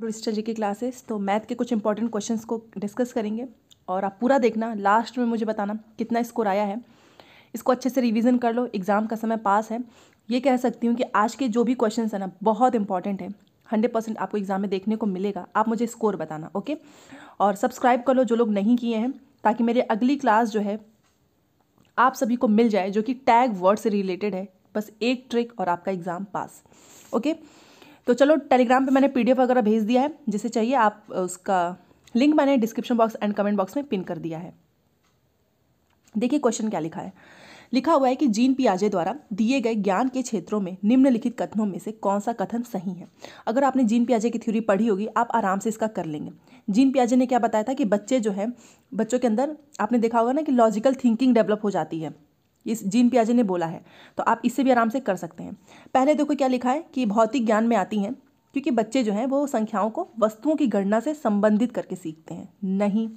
Bristol जी की classes तो math के कुछ इंपॉर्टेंट क्वेश्चंस को डिस्कस करेंगे और आप पूरा देखना लास्ट में मुझे बताना कितना स्कोर आया है इसको अच्छे से रिवीजन कर लो एग्ज़ाम का समय पास है ये कह सकती हूँ कि आज के जो भी क्वेश्चन है ना बहुत इंपॉर्टेंट है हंड्रेड परसेंट आपको एग्ज़ाम में देखने को मिलेगा आप मुझे स्कोर बताना ओके और सब्सक्राइब कर लो जो लोग नहीं किए हैं ताकि मेरी अगली क्लास जो है आप सभी को मिल जाए जो कि टैग वर्ड से रिलेटेड है बस एक ट्रिक और आपका एग्ज़ाम पास ओके तो चलो टेलीग्राम पे मैंने पीडीएफ वगैरह भेज दिया है जिसे चाहिए आप उसका लिंक मैंने description box and comment box में पिन कर दिया है देखिए क्वेश्चन क्या लिखा है लिखा हुआ है कि जीन पियाजे द्वारा दिए गए ज्ञान के क्षेत्रों में निम्नलिखित कथनों में से कौन सा कथन सही है अगर आपने जीन पियाजे की थ्योरी पढ़ी होगी आप आराम से इसका कर लेंगे जीन पियाजे ने क्या बताया था कि बच्चे जो है बच्चों के अंदर आपने देखा होगा ना कि लॉजिकल थिंकिंग डेवलप हो जाती है इस जीन पियाजे ने बोला है तो आप इससे भी आराम से कर सकते हैं पहले देखो क्या लिखा है कि भौतिक ज्ञान में आती हैं क्योंकि बच्चे जो हैं वो संख्याओं को वस्तुओं की गणना से संबंधित करके सीखते हैं नहीं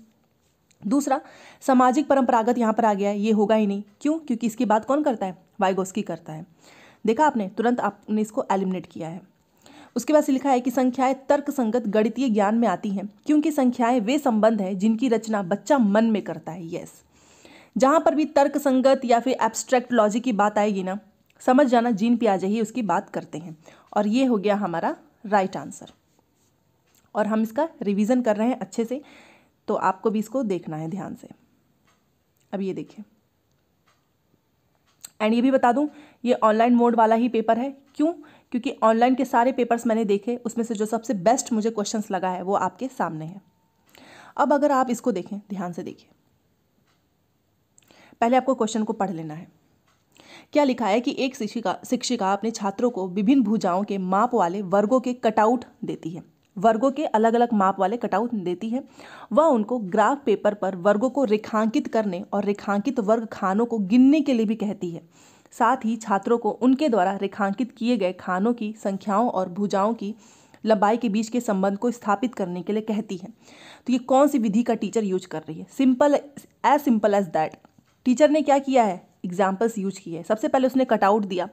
दूसरा सामाजिक परंपरागत यहाँ पर आ गया है ये होगा ही नहीं क्यों क्योंकि इसकी बात कौन करता है वाइगोस्की करता है देखा आपने तुरंत आपने इसको एलिमिनेट किया है उसके बाद लिखा है कि संख्याएं तर्क संगत गणितीय ज्ञान में आती हैं क्योंकि संख्याएं वे संबंध हैं जिनकी रचना बच्चा मन में करता है यस जहाँ पर भी तर्क संगत या फिर एब्स्ट्रैक्ट लॉजिक की बात आएगी ना समझ जाना जीन आ ही उसकी बात करते हैं और ये हो गया हमारा राइट आंसर और हम इसका रिवीजन कर रहे हैं अच्छे से तो आपको भी इसको देखना है ध्यान से अब ये देखिए एंड ये भी बता दूं ये ऑनलाइन मोड वाला ही पेपर है क्यों क्योंकि ऑनलाइन के सारे पेपर्स मैंने देखे उसमें से जो सबसे बेस्ट मुझे क्वेश्चंस लगा है वो आपके सामने है अब अगर आप इसको देखें ध्यान से देखिए पहले आपको क्वेश्चन को पढ़ लेना है क्या लिखा है कि एक शिक्षिका शिक्षिका अपने छात्रों को विभिन्न भुजाओं के माप वाले वर्गों के कटआउट देती है वर्गों के अलग अलग माप वाले कटआउट देती है वह उनको ग्राफ पेपर पर वर्गों को रेखांकित करने और रेखांकित वर्ग खानों को गिनने के लिए भी कहती है साथ ही छात्रों को उनके द्वारा रेखांकित किए गए खानों की संख्याओं और भुजाओं की लंबाई के बीच के संबंध को स्थापित करने के लिए कहती है तो ये कौन सी विधि का टीचर यूज कर रही है simple as simple as that teacher ने क्या किया है एग्जाम्पल्स यूज किए सबसे पहले उसने कटआउट दिया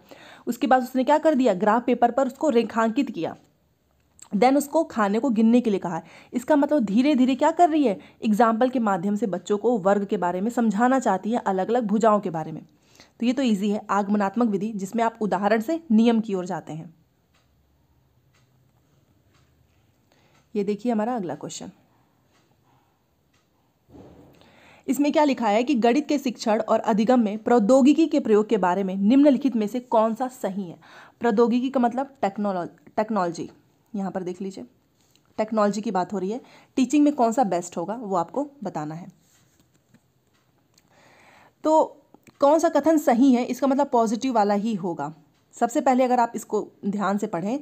उसके बाद उसने क्या कर दिया ग्राफ पेपर पर उसको रेखांकित किया देन उसको खाने को गिनने के लिए कहा है इसका मतलब धीरे धीरे क्या कर रही है एग्जाम्पल के माध्यम से बच्चों को वर्ग के बारे में समझाना चाहती है अलग अलग भुजाओं के बारे में तो ये तो ईजी है आगमनात्मक विधि जिसमें आप उदाहरण से नियम की ओर जाते हैं ये देखिए हमारा अगला क्वेश्चन इसमें क्या लिखा है कि गणित के शिक्षण और अधिगम में प्रौद्योगिकी के प्रयोग के बारे में निम्नलिखित में से कौन सा सही है प्रौद्योगिकी का मतलब टेक्नोलॉजी टेक्नोलॉजी यहाँ पर देख लीजिए टेक्नोलॉजी की बात हो रही है टीचिंग में कौन सा बेस्ट होगा वो आपको बताना है तो कौन सा कथन सही है इसका मतलब पॉजिटिव वाला ही होगा सबसे पहले अगर आप इसको ध्यान से पढ़ें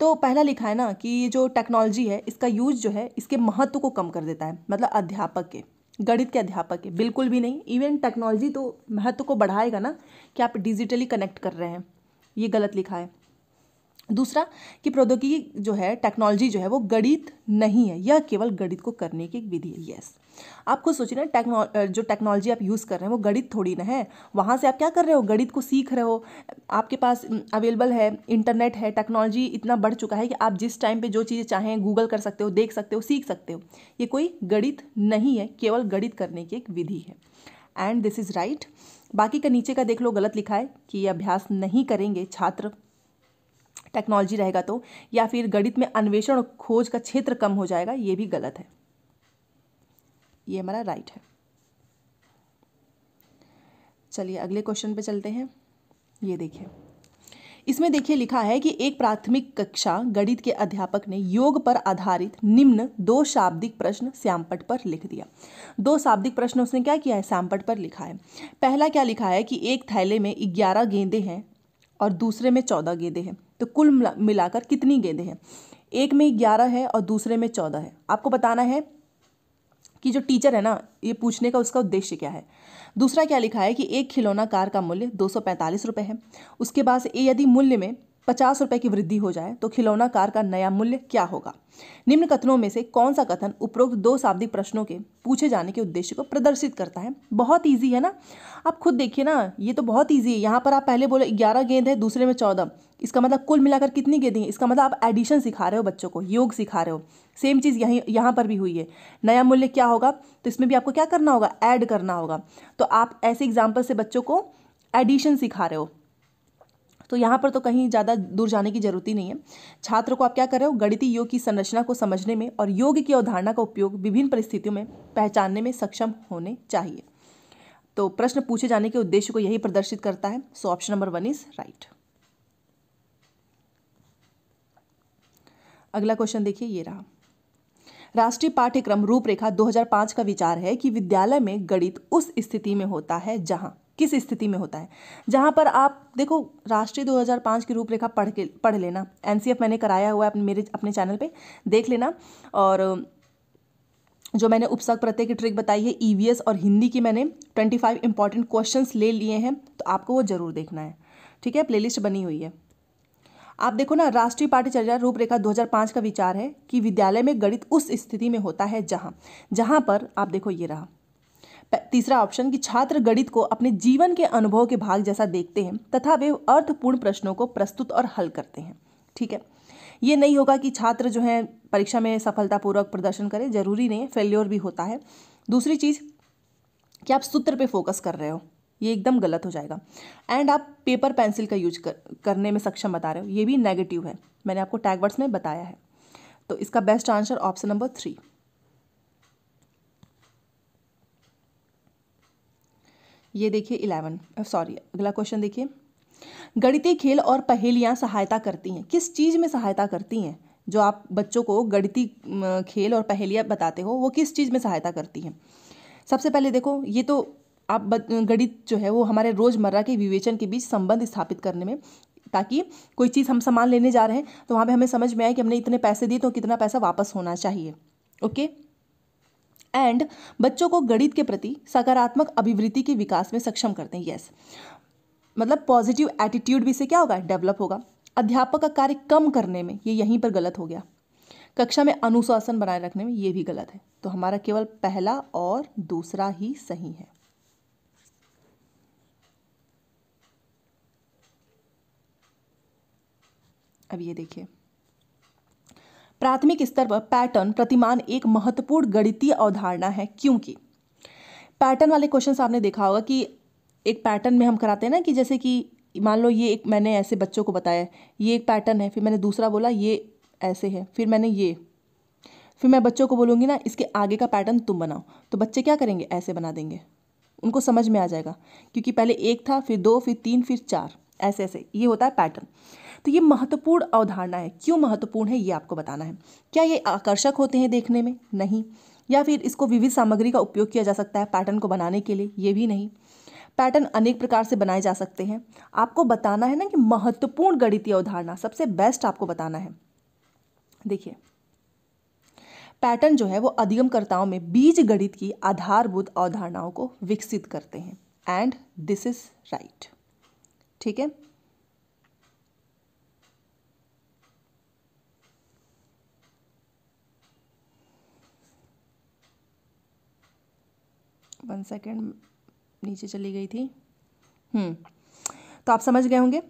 तो पहला लिखा है ना कि ये जो टेक्नोलॉजी है इसका यूज जो है इसके महत्व को कम कर देता है मतलब अध्यापक के गणित के अध्यापक है बिल्कुल भी नहीं इवन टेक्नोलॉजी तो महत्व को बढ़ाएगा ना कि आप डिजिटली कनेक्ट कर रहे हैं ये गलत लिखा है दूसरा कि प्रौद्योगिकी जो है टेक्नोलॉजी जो है वो गणित नहीं है यह केवल गणित को करने की एक विधि है यस आप खुद सोचिए ना टेक्नो जो टेक्नोलॉजी आप यूज़ कर रहे हैं वो गणित थोड़ी ना है वहाँ से आप क्या कर रहे हो गणित को सीख रहे हो आपके पास अवेलेबल है इंटरनेट है टेक्नोलॉजी इतना बढ़ चुका है कि आप जिस टाइम पर जो चीज़ें चाहें गूगल कर सकते हो देख सकते हो सीख सकते हो ये कोई गणित नहीं है केवल गणित करने की एक विधि है एंड दिस इज़ राइट बाकी का नीचे का देख लो गलत लिखा है कि ये अभ्यास नहीं करेंगे छात्र टेक्नोलॉजी रहेगा तो या फिर गणित में अन्वेषण और खोज का क्षेत्र कम हो जाएगा ये भी गलत है ये हमारा राइट है चलिए अगले क्वेश्चन पे चलते हैं ये देखिए इसमें देखिए लिखा है कि एक प्राथमिक कक्षा गणित के अध्यापक ने योग पर आधारित निम्न दो शाब्दिक प्रश्न श्यामपट पर लिख दिया दो शाब्दिक प्रश्न उसने क्या किया है श्यामपट पर लिखा है पहला क्या लिखा है कि एक थैले में ग्यारह गेंदे हैं और दूसरे में चौदह गेंदे हैं तो कुल मिलाकर कितनी गेंदे हैं एक में ग्यारह है और दूसरे में चौदह है आपको बताना है कि जो टीचर है ना ये पूछने का उसका उद्देश्य क्या है दूसरा क्या लिखा है कि एक खिलौना कार का मूल्य दो सौ है उसके बाद ए यदि मूल्य में पचास रुपये की वृद्धि हो जाए तो खिलौना कार का नया मूल्य क्या होगा निम्न कथनों में से कौन सा कथन उपरोक्त दो शाब्दिक प्रश्नों के पूछे जाने के उद्देश्य को प्रदर्शित करता है बहुत ईजी है ना आप खुद देखिए ना ये तो बहुत ईजी है यहाँ पर आप पहले बोले ग्यारह गेंद है दूसरे में चौदह इसका मतलब कुल मिलाकर कितनी गेंदें हैं इसका मतलब आप एडिशन सिखा रहे हो बच्चों को योग सिखा रहे हो सेम चीज़ यहीं यहाँ पर भी हुई है नया मूल्य क्या होगा तो इसमें भी आपको क्या करना होगा ऐड करना होगा तो आप ऐसे एग्जाम्पल से बच्चों को एडिशन सिखा रहे हो तो यहाँ पर तो कहीं ज़्यादा दूर जाने की जरूरत ही नहीं है छात्र को आप क्या कर रहे हो गणितीय योग की संरचना को समझने में और योग की अवधारणा का उपयोग विभिन्न परिस्थितियों में पहचानने में सक्षम होने चाहिए तो प्रश्न पूछे जाने के उद्देश्य को यही प्रदर्शित करता है so option number one is right अगला क्वेश्चन देखिए ये रहा राष्ट्रीय पाठ्यक्रम रूपरेखा 2005 का विचार है कि विद्यालय में गणित उस स्थिति में होता है जहां किस स्थिति में होता है जहाँ पर आप देखो राष्ट्रीय 2005 की रूपरेखा पढ़ के पढ़ लेना एन मैंने कराया हुआ है मेरे अपने चैनल पे देख लेना और जो मैंने उपसक प्रत्यय की ट्रिक बताई है ई e और हिंदी की मैंने 25 फाइव इंपॉर्टेंट क्वेश्चन ले लिए हैं तो आपको वो जरूर देखना है ठीक है प्ले बनी हुई है आप देखो ना राष्ट्रीय पाठ्यचर्या रूपरेखा 2005 का विचार है कि विद्यालय में गणित उस स्थिति में होता है जहाँ जहाँ पर आप देखो ये रहा तीसरा ऑप्शन कि छात्र गणित को अपने जीवन के अनुभव के भाग जैसा देखते हैं तथा वे अर्थपूर्ण प्रश्नों को प्रस्तुत और हल करते हैं ठीक है ये नहीं होगा कि छात्र जो है परीक्षा में सफलतापूर्वक प्रदर्शन करें जरूरी नहीं है फेल्योर भी होता है दूसरी चीज़ कि आप सूत्र पे फोकस कर रहे हो ये एकदम गलत हो जाएगा एंड आप पेपर पेंसिल का यूज कर, करने में सक्षम बता रहे हो ये भी नेगेटिव है मैंने आपको टैगवर्ड्स में बताया है तो इसका best answer option number three ये देखिए इलेवन सॉरी अगला क्वेश्चन देखिए गणितीय खेल और पहेलियाँ सहायता करती हैं किस चीज़ में सहायता करती हैं जो आप बच्चों को गणितीय खेल और पहेलियाँ बताते हो वो किस चीज़ में सहायता करती हैं सबसे पहले देखो ये तो आप गणित जो है वो हमारे रोज़मर्रा के विवेचन के बीच संबंध स्थापित करने में ताकि कोई चीज़ हम सामान लेने जा रहे हैं तो वहाँ पे हमें समझ में आए कि हमने इतने पैसे दिए तो कितना पैसा वापस होना चाहिए ओके एंड बच्चों को गणित के प्रति सकारात्मक अभिवृत्ति के विकास में सक्षम करते हैं यस मतलब पॉजिटिव एटीट्यूड भी से क्या होगा डेवलप होगा अध्यापक का कार्य कम करने में ये यहीं पर गलत हो गया कक्षा में अनुशासन बनाए रखने में ये भी गलत है तो हमारा केवल पहला और दूसरा ही सही है अब ये देखिए प्राथमिक स्तर पर पैटर्न प्रतिमान एक महत्वपूर्ण गणितीय अवधारणा है क्योंकि पैटर्न वाले क्वेश्चन आपने देखा होगा कि एक पैटर्न में हम कराते हैं ना कि जैसे कि मान लो ये एक मैंने ऐसे बच्चों को बताया ये एक पैटर्न है फिर मैंने दूसरा बोला ये ऐसे है फिर मैंने ये फिर मैं बच्चों को बोलूँगी ना इसके आगे का पैटर्न तुम बनाओ तो बच्चे क्या करेंगे ऐसे बना देंगे उनको समझ में आ जाएगा क्योंकि पहले एक था फिर दो फिर तीन फिर चार ऐसे ऐसे ये होता है पैटर्न तो ये महत्वपूर्ण अवधारणा है क्यों महत्वपूर्ण है ये आपको बताना है क्या ये आकर्षक होते हैं देखने में नहीं या फिर इसको विविध सामग्री का उपयोग किया जा सकता है पैटर्न को बनाने के लिए ये भी नहीं पैटर्न अनेक प्रकार से बनाए जा सकते हैं आपको बताना है ना कि महत्वपूर्ण गणितीय अवधारणा सबसे बेस्ट आपको बताना है देखिए पैटर्न जो है वो अधिगमकर्ताओं में बीज गणित की आधारभूत अवधारणाओं को विकसित करते हैं एंड दिस इज राइट ठीक है वन सेकेंड नीचे चली गई थी हम्म तो आप समझ गए होंगे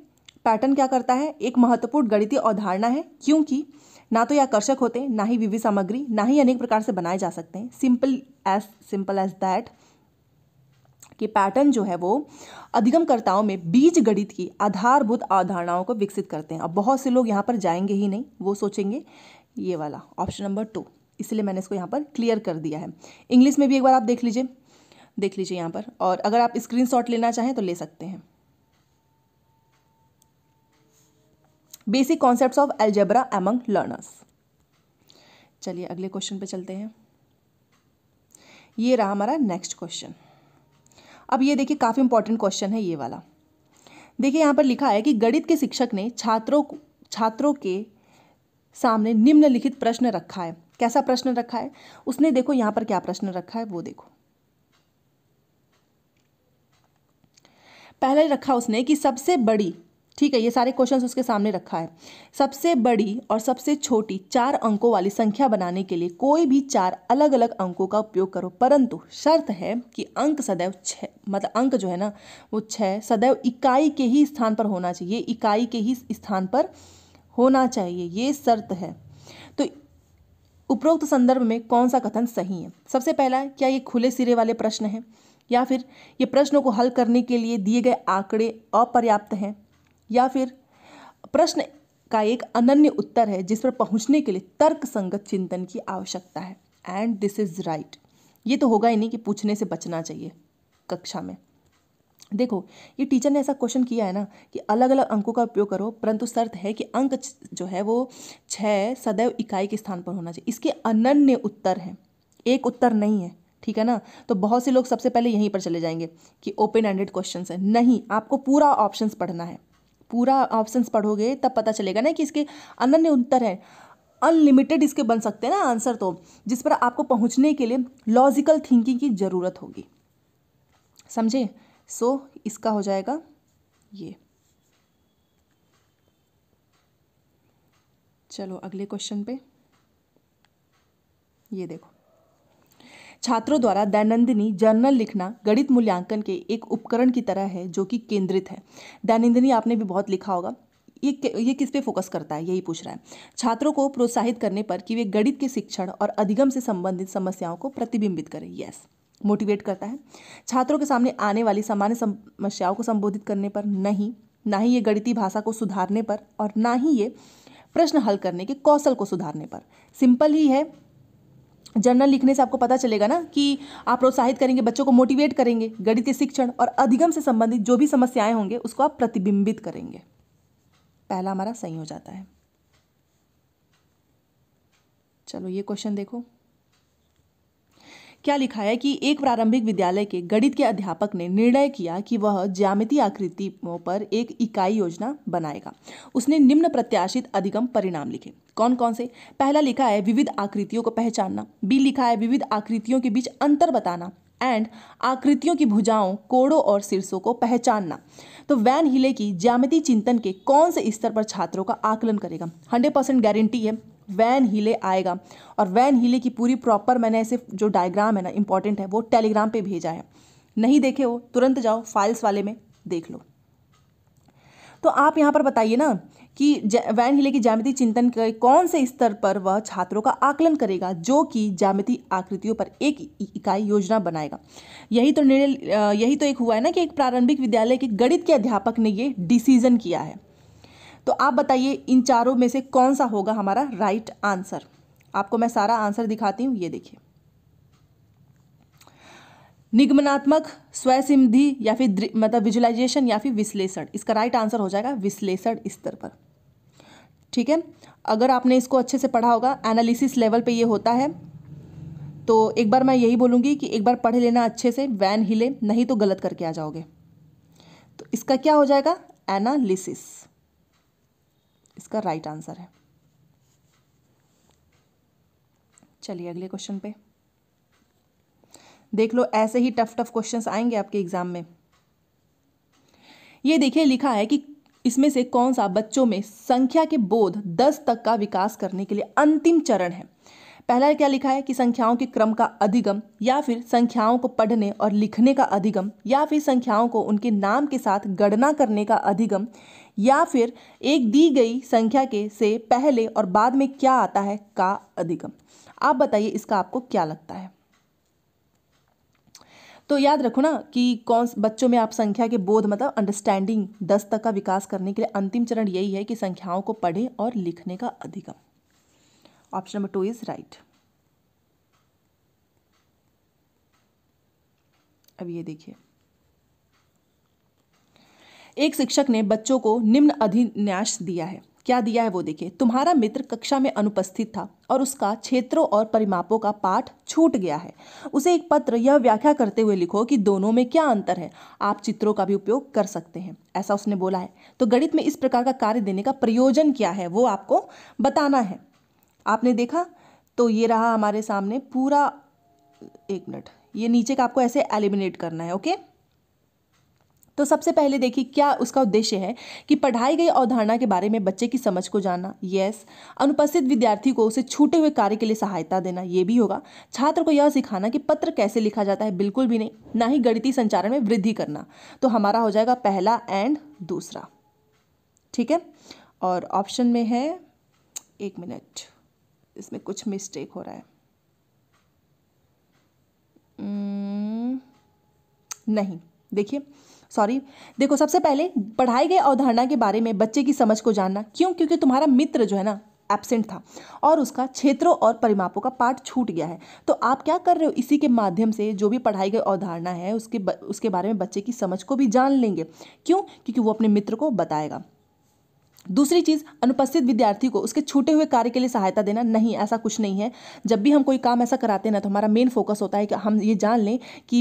पैटर्न क्या करता है एक महत्वपूर्ण गणितीय अवधारणा है क्योंकि ना तो ये आकर्षक होते ना ही विविध सामग्री ना ही अनेक प्रकार से बनाए जा सकते हैं simple as simple as that कि पैटर्न जो है वो अधिगमकर्ताओं में बीज गणित की आधारभूत अवधारणाओं को विकसित करते हैं अब बहुत से लोग यहाँ पर जाएंगे ही नहीं वो सोचेंगे ये वाला ऑप्शन नंबर टू इसलिए मैंने इसको यहाँ पर क्लियर कर दिया है इंग्लिश में भी एक बार आप देख लीजिए देख लीजिए यहाँ पर और अगर आप स्क्रीन लेना चाहें तो ले सकते हैं basic concept of algebra among learners चलिए अगले क्वेश्चन पे चलते हैं ये रहा हमारा नेक्स्ट क्वेश्चन अब ये देखिए काफ़ी इंपॉर्टेंट क्वेश्चन है ये वाला देखिए यहां पर लिखा है कि गणित के शिक्षक ने छात्रों छात्रों के सामने निम्नलिखित प्रश्न रखा है कैसा प्रश्न रखा है उसने देखो यहां पर क्या प्रश्न रखा है वो देखो पहले रखा उसने कि सबसे बड़ी ठीक है ये सारे क्वेश्चंस उसके सामने रखा है सबसे बड़ी और सबसे छोटी चार अंकों वाली संख्या बनाने के लिए कोई भी चार अलग अलग अंकों का उपयोग करो परंतु शर्त है कि अंक सदैव छः मतलब अंक जो है ना वो छः सदैव इकाई के ही स्थान पर होना चाहिए इकाई के ही स्थान पर होना चाहिए ये शर्त है तो उपरोक्त संदर्भ में कौन सा कथन सही है सबसे पहला क्या ये खुले सिरे वाले प्रश्न हैं या फिर ये प्रश्नों को हल करने के लिए दिए गए आंकड़े अपर्याप्त हैं या फिर प्रश्न का एक अनन्य उत्तर है जिस पर पहुंचने के लिए तर्क संगत चिंतन की आवश्यकता है एंड दिस इज राइट ये तो होगा ही नहीं कि पूछने से बचना चाहिए कक्षा में देखो ये टीचर ने ऐसा क्वेश्चन किया है ना कि अलग अलग अंकों का उपयोग करो परंतु शर्त है कि अंक जो है वो छः सदैव इकाई के स्थान पर होना चाहिए इसके अनन्य उत्तर हैं एक उत्तर नहीं है ठीक है ना तो बहुत से लोग सबसे पहले यहीं पर चले जाएंगे कि ओपन एंडेड क्वेश्चन है नहीं आपको पूरा ऑप्शन पढ़ना है पूरा ऑप्शन पढ़ोगे तब पता चलेगा ना कि इसके अनन्य उत्तर हैं अनलिमिटेड इसके बन सकते हैं ना आंसर तो जिस पर आपको पहुंचने के लिए लॉजिकल थिंकिंग की ज़रूरत होगी समझे सो so, इसका हो जाएगा ये चलो अगले क्वेश्चन पे ये देखो छात्रों द्वारा दैनंदिनी जर्नल लिखना गणित मूल्यांकन के एक उपकरण की तरह है जो कि केंद्रित है दैनंदिनी आपने भी बहुत लिखा होगा ये ये किस पे फोकस करता है यही पूछ रहा है छात्रों को प्रोत्साहित करने पर कि वे गणित के शिक्षण और अधिगम से संबंधित समस्याओं को प्रतिबिंबित करें यस मोटिवेट करता है छात्रों के सामने आने वाली सामान्य समस्याओं को संबोधित करने पर नहीं ना ही ये गणितीय भाषा को सुधारने पर और ना ही ये प्रश्न हल करने के कौशल को सुधारने पर सिंपल ही है जर्नल लिखने से आपको पता चलेगा ना कि आप प्रोत्साहित करेंगे बच्चों को मोटिवेट करेंगे गणित शिक्षण और अधिगम से संबंधित जो भी समस्याएं होंगे उसको आप प्रतिबिंबित करेंगे पहला हमारा सही हो जाता है चलो ये क्वेश्चन देखो क्या लिखा है कि एक प्रारंभिक विद्यालय के गणित के अध्यापक ने निर्णय किया कि वह ज्यामिति आकृतियों पर एक इकाई योजना बनाएगा उसने निम्न प्रत्याशित अधिगम परिणाम लिखे कौन कौन से पहला लिखा है विविध आकृतियों को पहचानना बी लिखा है विविध आकृतियों के बीच अंतर बताना एंड आकृतियों की भुजाओं कोड़ों और सिरसों को पहचानना तो वैन हिले की ज्यामिति चिंतन के कौन से स्तर पर छात्रों का आकलन करेगा हंड्रेड परसेंट गारंटी है वैन हिले आएगा और वैन हिले की पूरी प्रॉपर मैंने ऐसे जो डायग्राम है ना इंपॉर्टेंट है वो टेलीग्राम पे भेजा है नहीं देखे हो तुरंत जाओ फाइल्स वाले में देख लो तो आप यहाँ पर बताइए ना कि वैन हिले की ज्यामिति चिंतन के कौन से स्तर पर वह छात्रों का आकलन करेगा जो कि ज्यामिति आकृतियों पर एक इकाई योजना बनाएगा यही तो निर्णय यही तो एक हुआ है ना कि एक प्रारंभिक विद्यालय के गणित के अध्यापक ने ये डिसीजन किया है तो आप बताइए इन चारों में से कौन सा होगा हमारा राइट आंसर आपको मैं सारा आंसर दिखाती हूँ ये देखिए निगमनात्मक स्वयं या फिर मतलब विजुलाइजेशन या फिर विश्लेषण इसका राइट आंसर हो जाएगा विश्लेषण स्तर पर ठीक है अगर आपने इसको अच्छे से पढ़ा होगा एनालिसिस लेवल पे ये होता है तो एक बार मैं यही बोलूँगी कि एक बार पढ़ लेना अच्छे से वैन हिले नहीं तो गलत करके आ जाओगे तो इसका क्या हो जाएगा एनालिसिस इसका राइट right आंसर है चलिए अगले क्वेश्चन पे देख लो ऐसे ही टफ टफ क्वेश्चंस आएंगे आपके एग्जाम में ये देखिए लिखा है कि इसमें से कौन सा बच्चों में संख्या के बोध दस तक का विकास करने के लिए अंतिम चरण है पहला क्या लिखा है कि संख्याओं के क्रम का अधिगम या फिर संख्याओं को पढ़ने और लिखने का अधिगम या फिर संख्याओं को उनके नाम के साथ गणना करने का अधिगम या फिर एक दी गई संख्या के से पहले और बाद में क्या आता है का अधिगम आप बताइए इसका आपको क्या लगता है तो याद रखो ना कि कौन बच्चों में आप संख्या के बोध मतलब अंडरस्टैंडिंग दस तक का विकास करने के लिए अंतिम चरण यही है कि संख्याओं को पढ़ें और लिखने का अधिगम option number two is right अब ये देखिए एक शिक्षक ने बच्चों को निम्न अधिन्यास दिया है क्या दिया है वो देखिए तुम्हारा मित्र कक्षा में अनुपस्थित था और उसका क्षेत्रों और परिमापों का पाठ छूट गया है उसे एक पत्र यह व्याख्या करते हुए लिखो कि दोनों में क्या अंतर है आप चित्रों का भी उपयोग कर सकते हैं ऐसा उसने बोला है तो गणित में इस प्रकार का कार्य देने का प्रयोजन क्या है वो आपको बताना है आपने देखा तो ये रहा हमारे सामने पूरा एक मिनट ये नीचे का आपको ऐसे एलिमिनेट करना है ओके तो सबसे पहले देखिए क्या उसका उद्देश्य है कि पढ़ाई गई अवधारणा के बारे में बच्चे की समझ को जानना यस अनुपस्थित विद्यार्थी को उसे छूटे हुए कार्य के लिए सहायता देना ये भी होगा छात्र को यह सिखाना कि पत्र कैसे लिखा जाता है बिल्कुल भी नहीं ना ही गणितीय संचारण में वृद्धि करना तो हमारा हो जाएगा पहला एंड दूसरा ठीक है और ऑप्शन में है एक मिनट इसमें कुछ मिस्टेक हो रहा है hmm, नहीं देखिए सॉरी देखो सबसे पहले पढ़ाई गई अवधारणा के बारे में बच्चे की समझ को जानना क्यों क्योंकि तुम्हारा मित्र जो है ना एबसेंट था और उसका क्षेत्रों और परिमापों का पार्ट छूट गया है तो आप क्या कर रहे हो इसी के माध्यम से जो भी पढ़ाई गई अवधारणा है उसके उसके बारे में बच्चे की समझ को भी जान लेंगे क्यों क्योंकि वो अपने मित्र को बताएगा दूसरी चीज़ अनुपस्थित विद्यार्थी को उसके छूटे हुए कार्य के लिए सहायता देना नहीं ऐसा कुछ नहीं है जब भी हम कोई काम ऐसा कराते हैं ना तो हमारा मेन फोकस होता है कि हम ये जान लें कि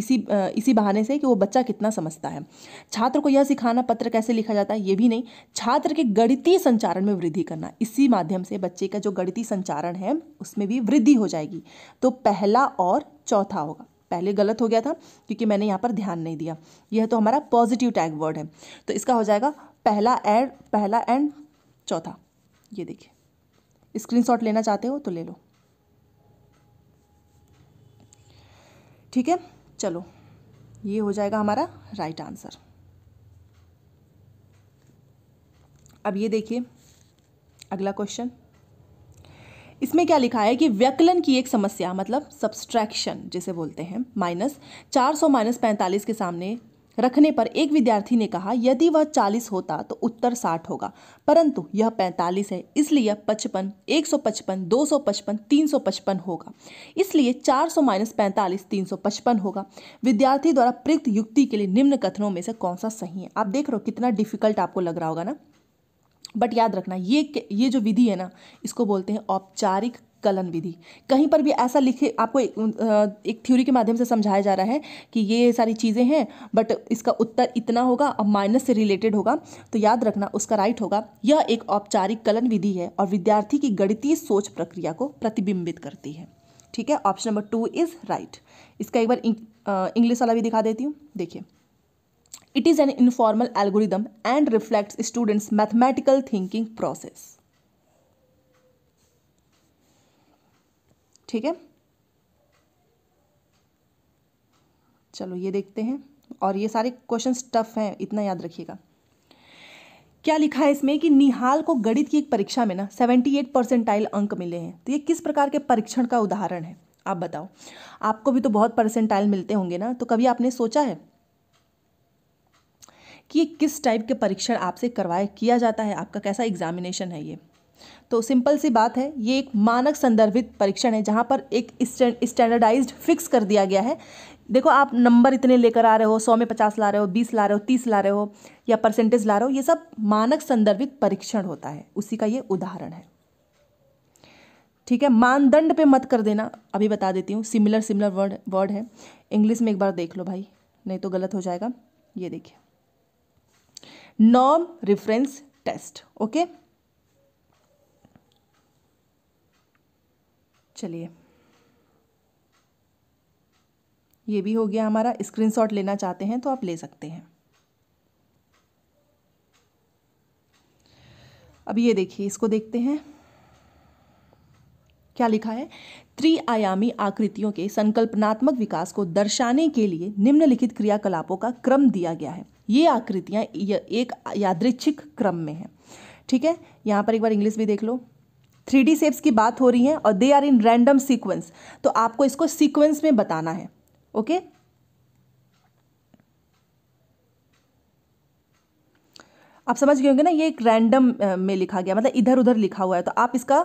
इसी इसी बहाने से कि वो बच्चा कितना समझता है छात्र को यह सिखाना पत्र कैसे लिखा जाता है ये भी नहीं छात्र के गणितीय संचारण में वृद्धि करना इसी माध्यम से बच्चे का जो गणितीय संचारण है उसमें भी वृद्धि हो जाएगी तो पहला और चौथा होगा पहले गलत हो गया था क्योंकि मैंने यहाँ पर ध्यान नहीं दिया यह तो हमारा पॉजिटिव टैग वर्ड है तो इसका हो जाएगा पहला एड पहला एंड चौथा ये देखिए स्क्रीनशॉट लेना चाहते हो तो ले लो ठीक है चलो ये हो जाएगा हमारा राइट आंसर अब ये देखिए अगला क्वेश्चन इसमें क्या लिखा है कि व्यकलन की एक समस्या मतलब सब्सट्रैक्शन जिसे बोलते हैं माइनस चार सौ माइनस पैंतालीस के सामने रखने पर एक विद्यार्थी ने कहा यदि वह चालीस होता तो उत्तर साठ होगा परंतु यह पैंतालीस है इसलिए पचपन एक सौ पचपन दो सौ पचपन तीन सौ पचपन होगा इसलिए चार सौ माइनस पैंतालीस तीन सौ पचपन होगा विद्यार्थी द्वारा प्रयुक्त युक्ति के लिए निम्न कथनों में से कौन सा सही है आप देख रहे हो कितना डिफिकल्ट आपको लग रहा होगा ना बट याद रखना ये ये जो विधि है ना इसको बोलते हैं औपचारिक कलन विधि कहीं पर भी ऐसा लिखे आपको एक, एक थ्योरी के माध्यम से समझाया जा रहा है कि ये सारी चीज़ें हैं बट इसका उत्तर इतना होगा और माइनस से रिलेटेड होगा तो याद रखना उसका राइट होगा यह एक औपचारिक कलन विधि है और विद्यार्थी की गणितीय सोच प्रक्रिया को प्रतिबिंबित करती है ठीक है option number two is right इसका एक बार इंग्लिश वाला भी दिखा देती हूँ देखिए it is an informal algorithm and reflects students mathematical thinking process ठीक है चलो ये देखते हैं और ये सारे क्वेश्चन टफ हैं इतना याद रखिएगा क्या लिखा है इसमें कि निहाल को गणित की एक परीक्षा में ना 78 परसेंटाइल अंक मिले हैं तो ये किस प्रकार के परीक्षण का उदाहरण है आप बताओ आपको भी तो बहुत परसेंटाइल मिलते होंगे ना तो कभी आपने सोचा है कि किस टाइप के परीक्षण आपसे करवाए किया जाता है आपका कैसा एग्जामिनेशन है ये तो सिंपल सी बात है ये एक मानक संदर्भित परीक्षण है जहाँ पर एक स्टैंडर्डाइज फिक्स कर दिया गया है देखो आप नंबर इतने लेकर आ रहे हो सौ में पचास ला रहे हो बीस ला रहे हो तीस ला रहे हो या परसेंटेज ला रहे हो ये सब मानक संदर्भित परीक्षण होता है उसी का ये उदाहरण है ठीक है मानदंड पे मत कर देना अभी बता देती हूँ सिमिलर सिमिलर वर्ड वर्ड है इंग्लिश में एक बार देख लो भाई नहीं तो गलत हो जाएगा ये देखिए नॉम रेफरेंस टेस्ट ओके चलिए ये भी हो गया हमारा स्क्रीनशॉट लेना चाहते हैं तो आप ले सकते हैं अब ये देखिए इसको देखते हैं क्या लिखा है त्रिआयामी आकृतियों के संकल्पनात्मक विकास को दर्शाने के लिए निम्नलिखित क्रियाकलापों का क्रम दिया गया है ये आकृतियां एक यादृच्छिक क्रम में है ठीक है यहां पर एक बार इंग्लिश भी देख लो थ्री डी सेप्स की बात हो रही है और they are in random sequence तो आपको इसको सीक्वेंस में बताना है ओके okay? आप समझ गए होंगे ना ये एक रैंडम में लिखा गया मतलब इधर उधर लिखा हुआ है तो आप इसका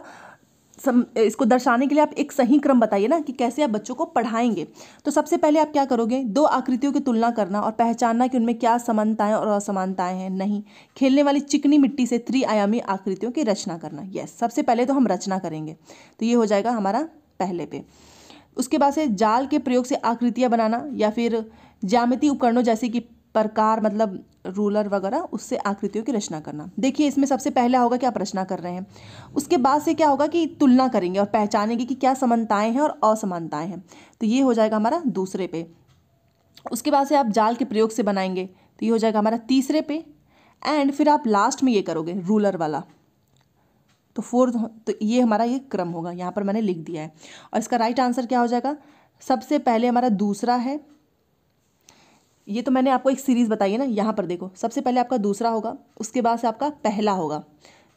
सम इसको दर्शाने के लिए आप एक सही क्रम बताइए ना कि कैसे आप बच्चों को पढ़ाएंगे तो सबसे पहले आप क्या करोगे दो आकृतियों की तुलना करना और पहचानना कि उनमें क्या समानताएं और असमानताएं हैं नहीं खेलने वाली चिकनी मिट्टी से त्रिआयामी आकृतियों की रचना करना यस सबसे पहले तो हम रचना करेंगे तो ये हो जाएगा हमारा पहले पे उसके बाद से जाल के प्रयोग से आकृतियाँ बनाना या फिर ज्यामिति उपकरणों जैसे कि प्रकार मतलब रूलर वगैरह उससे आकृतियों की रचना करना देखिए इसमें सबसे पहला होगा कि आप रचना कर रहे हैं उसके बाद से क्या होगा कि तुलना करेंगे और पहचानेंगे कि क्या समानताएं हैं और असमानताएं हैं तो ये हो जाएगा हमारा दूसरे पे उसके बाद से आप जाल के प्रयोग से बनाएंगे तो ये हो जाएगा हमारा तीसरे पे एंड फिर आप लास्ट में ये करोगे रूलर वाला तो फोर्थ तो ये हमारा ये क्रम होगा यहाँ पर मैंने लिख दिया है और इसका राइट आंसर क्या हो जाएगा सबसे पहले हमारा दूसरा है ये तो मैंने आपको एक सीरीज़ बताई है ना यहाँ पर देखो सबसे पहले आपका दूसरा होगा उसके बाद से आपका पहला होगा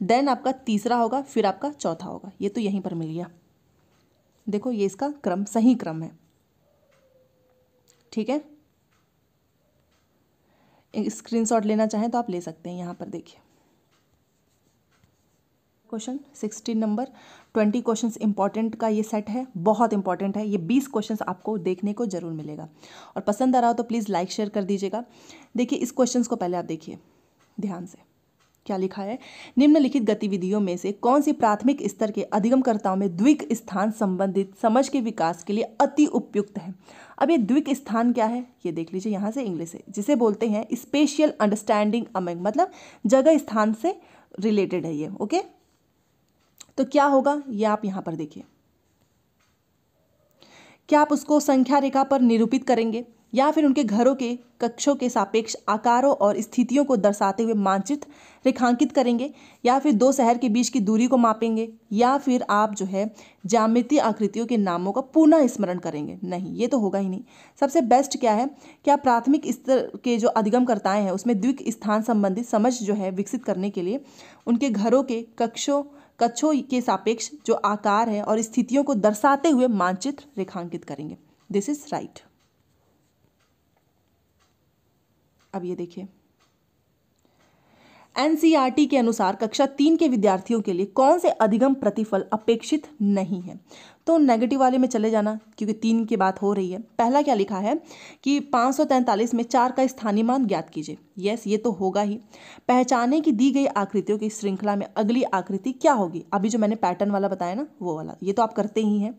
देन आपका तीसरा होगा फिर आपका चौथा होगा ये तो यहीं पर मिल गया देखो ये इसका क्रम सही क्रम है ठीक है स्क्रीनशॉट लेना चाहें तो आप ले सकते हैं यहाँ पर देखिए question sixteen number twenty question important का ये सेट है बहुत इंपॉर्टेंट है ये बीस क्वेश्चन आपको देखने को जरूर मिलेगा और पसंद आ रहा हो तो प्लीज़ लाइक शेयर कर दीजिएगा देखिए इस क्वेश्चन को पहले आप देखिए ध्यान से क्या लिखा है निम्नलिखित गतिविधियों में से कौन सी प्राथमिक स्तर के अधिगमकर्ताओं में द्विक स्थान संबंधित समझ के विकास के लिए अति उपयुक्त है अब ये द्विक स्थान क्या है ये देख लीजिए यहाँ से इंग्लिश है जिसे बोलते हैं स्पेशियल अंडरस्टैंडिंग अमेंग मतलब जगह स्थान से रिलेटेड है ये ओके तो क्या होगा ये आप यहाँ पर देखिए क्या आप उसको संख्या रेखा पर निरूपित करेंगे या फिर उनके घरों के कक्षों के सापेक्ष आकारों और स्थितियों को दर्शाते हुए मानचित्र रेखांकित करेंगे या फिर दो शहर के बीच की दूरी को मापेंगे या फिर आप जो है जामिति आकृतियों के नामों का पुनः स्मरण करेंगे नहीं ये तो होगा ही नहीं सबसे बेस्ट क्या है कि आप प्राथमिक स्तर के जो अधिगमकर्ताएँ हैं उसमें द्विक स्थान संबंधित समझ जो है विकसित करने के लिए उनके घरों के कक्षों कच्छों के सापेक्ष जो आकार है और स्थितियों को दर्शाते हुए मानचित्र रेखांकित करेंगे दिस इज राइट अब ये देखिए एनसीईआरटी के अनुसार कक्षा तीन के विद्यार्थियों के लिए कौन से अधिगम प्रतिफल अपेक्षित नहीं है तो नेगेटिव वाले में चले जाना क्योंकि तीन की बात हो रही है पहला क्या लिखा है कि पाँच में चार का स्थानीय मान ज्ञात कीजिए यस ये तो होगा ही पहचाने की दी गई आकृतियों की श्रृंखला में अगली आकृति क्या होगी अभी जो मैंने पैटर्न वाला बताया ना वो वाला ये तो आप करते ही हैं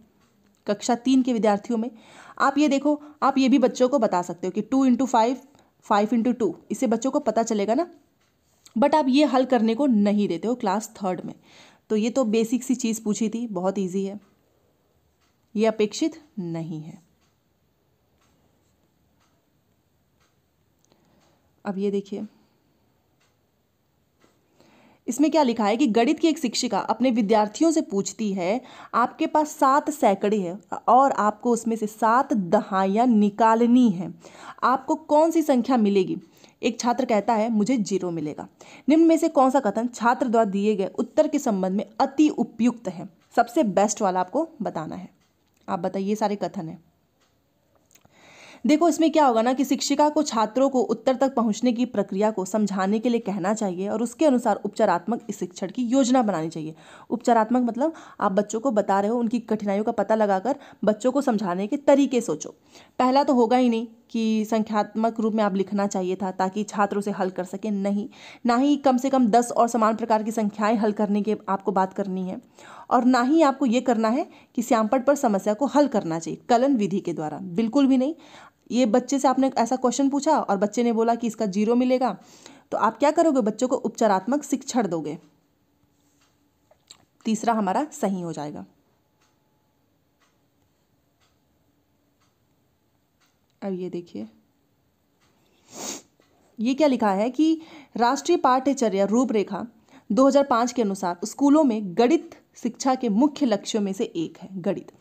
कक्षा तीन के विद्यार्थियों में आप ये देखो आप ये भी बच्चों को बता सकते हो कि two into five five into two इससे बच्चों को पता चलेगा ना बट आप ये हल करने को नहीं देते हो क्लास थर्ड में तो ये तो बेसिक सी चीज़ पूछी थी बहुत ईजी है ये अपेक्षित नहीं है अब ये देखिए इसमें क्या लिखा है कि गणित की एक शिक्षिका अपने विद्यार्थियों से पूछती है आपके पास सात सैकड़े हैं और आपको उसमें से सात दहाइयाँ निकालनी है आपको कौन सी संख्या मिलेगी एक छात्र कहता है मुझे जीरो मिलेगा निम्न में से कौन सा कथन छात्र द्वारा दिए गए उत्तर के संबंध में अति उपयुक्त है सबसे बेस्ट वाला आपको बताना है आप बताइए सारे कथन है देखो इसमें क्या होगा ना कि शिक्षिका को छात्रों को उत्तर तक पहुंचने की प्रक्रिया को समझाने के लिए कहना चाहिए और उसके अनुसार उपचारात्मक शिक्षण की योजना बनानी चाहिए उपचारात्मक मतलब आप बच्चों को बता रहे हो उनकी कठिनाइयों का पता लगाकर बच्चों को समझाने के तरीके सोचो पहला तो होगा ही नहीं कि संख्यात्मक रूप में आप लिखना चाहिए था ताकि छात्र उसे हल कर सकें नहीं ना ही कम से कम दस और समान प्रकार की संख्याएं हल करने की आपको बात करनी है और ना ही आपको ये करना है कि श्यामपट पर समस्या को हल करना चाहिए कलन विधि के द्वारा बिल्कुल भी नहीं ये बच्चे से आपने ऐसा क्वेश्चन पूछा और बच्चे ने बोला कि इसका जीरो मिलेगा तो आप क्या करोगे बच्चों को उपचारात्मक शिक्षण दोगे तीसरा हमारा सही हो जाएगा अब ये देखिए ये क्या लिखा है कि राष्ट्रीय पाठ्यचर्या रूपरेखा 2005 के अनुसार स्कूलों में गणित शिक्षा के मुख्य लक्ष्यों में से एक है गणित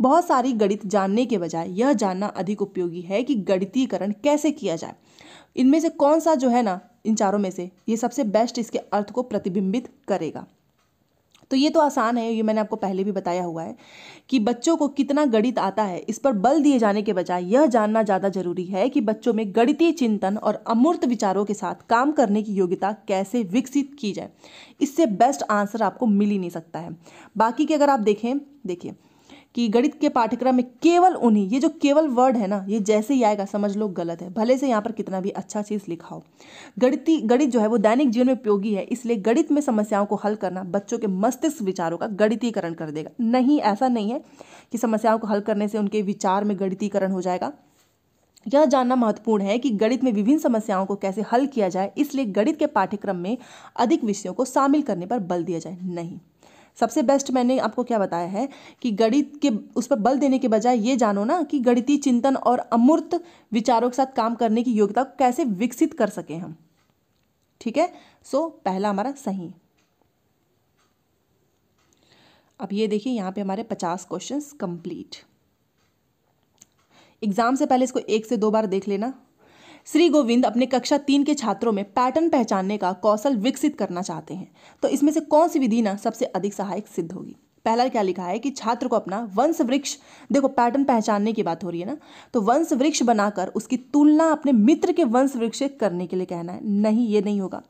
बहुत सारी गणित जानने के बजाय यह जानना अधिक उपयोगी है कि गणितीकरण कैसे किया जाए इनमें से कौन सा जो है ना इन चारों में से ये सबसे बेस्ट इसके अर्थ को प्रतिबिंबित करेगा तो ये तो आसान है ये मैंने आपको पहले भी बताया हुआ है कि बच्चों को कितना गणित आता है इस पर बल दिए जाने के बजाय यह जानना ज़्यादा जरूरी है कि बच्चों में गणितीय चिंतन और अमूर्त विचारों के साथ काम करने की योग्यता कैसे विकसित की जाए इससे बेस्ट आंसर आपको मिल ही नहीं सकता है बाकी के अगर आप देखें देखिए कि गणित के पाठ्यक्रम में केवल उन्हीं ये जो केवल वर्ड है ना ये जैसे ही आएगा समझ लो गलत है भले से यहाँ पर कितना भी अच्छा चीज़ लिखा हो गणिती गणित जो है वो दैनिक जीवन में उपयोगी है इसलिए गणित में समस्याओं को हल करना बच्चों के मस्तिष्क विचारों का गणितीकरण कर देगा नहीं ऐसा नहीं है कि समस्याओं को हल करने से उनके विचार में गणितीकरण हो जाएगा यह जानना महत्वपूर्ण है कि गणित में विभिन्न समस्याओं को कैसे हल किया जाए इसलिए गणित के पाठ्यक्रम में अधिक विषयों को शामिल करने पर बल दिया जाए नहीं सबसे बेस्ट मैंने आपको क्या बताया है कि गणित के उस पर बल देने के बजाय ये जानो ना कि गणितीय चिंतन और अमूर्त विचारों के साथ काम करने की योग्यता को कैसे विकसित कर सकें हम ठीक है सो पहला हमारा सही अब ये देखिए यहाँ पे हमारे पचास क्वेश्चंस कंप्लीट एग्ज़ाम से पहले इसको एक से दो बार देख लेना श्री गोविंद अपने कक्षा तीन के छात्रों में पैटर्न पहचानने का कौशल विकसित करना चाहते हैं तो इसमें से कौन सी विधि ना सबसे अधिक सहायक सिद्ध होगी पहला क्या लिखा है कि छात्र को अपना वंश वृक्ष देखो पैटर्न पहचानने की बात हो रही है ना तो वंश वृक्ष बनाकर उसकी तुलना अपने मित्र के वंश वृक्ष से करने के लिए कहना है नहीं ये नहीं होगा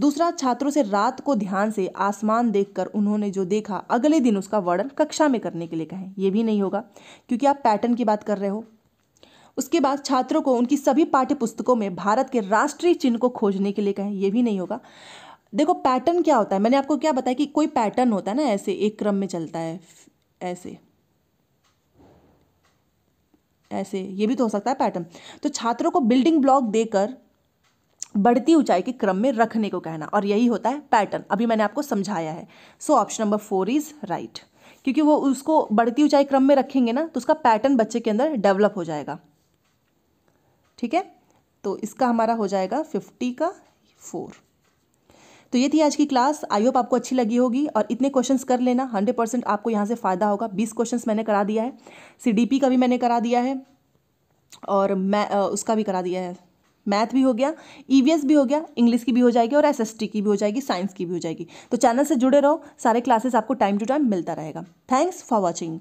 दूसरा छात्रों से रात को ध्यान से आसमान देखकर उन्होंने जो देखा अगले दिन उसका वर्णन कक्षा में करने के लिए कहें यह भी नहीं होगा क्योंकि आप पैटर्न की बात कर रहे हो उसके बाद छात्रों को उनकी सभी पाठ्य पुस्तकों में भारत के राष्ट्रीय चिन्ह को खोजने के लिए कहें यह भी नहीं होगा देखो पैटर्न क्या होता है मैंने आपको क्या बताया कि कोई पैटर्न होता है ना ऐसे एक क्रम में चलता है ऐसे ऐसे ये भी तो हो सकता है पैटर्न तो छात्रों को बिल्डिंग ब्लॉक देकर बढ़ती ऊंचाई के क्रम में रखने को कहना और यही होता है पैटर्न अभी मैंने आपको समझाया है so option number four is right क्योंकि वो उसको बढ़ती ऊंचाई क्रम में रखेंगे ना तो उसका पैटर्न बच्चे के अंदर डेवलप हो जाएगा ठीक है तो इसका हमारा हो जाएगा फिफ्टी का फोर तो ये थी आज की क्लास आई होप आपको अच्छी लगी होगी और इतने क्वेश्चंस कर लेना हंड्रेड परसेंट आपको यहाँ से फ़ायदा होगा बीस क्वेश्चंस मैंने करा दिया है सी का भी मैंने करा दिया है और मैं उसका भी करा दिया है मैथ भी हो गया ईवीएस e भी हो गया इंग्लिश की भी हो जाएगी और एसएसटी की भी हो जाएगी साइंस की भी हो जाएगी तो चैनल से जुड़े रहो सारे क्लासेस आपको टाइम टू टाइम मिलता रहेगा थैंक्स फॉर वॉचिंग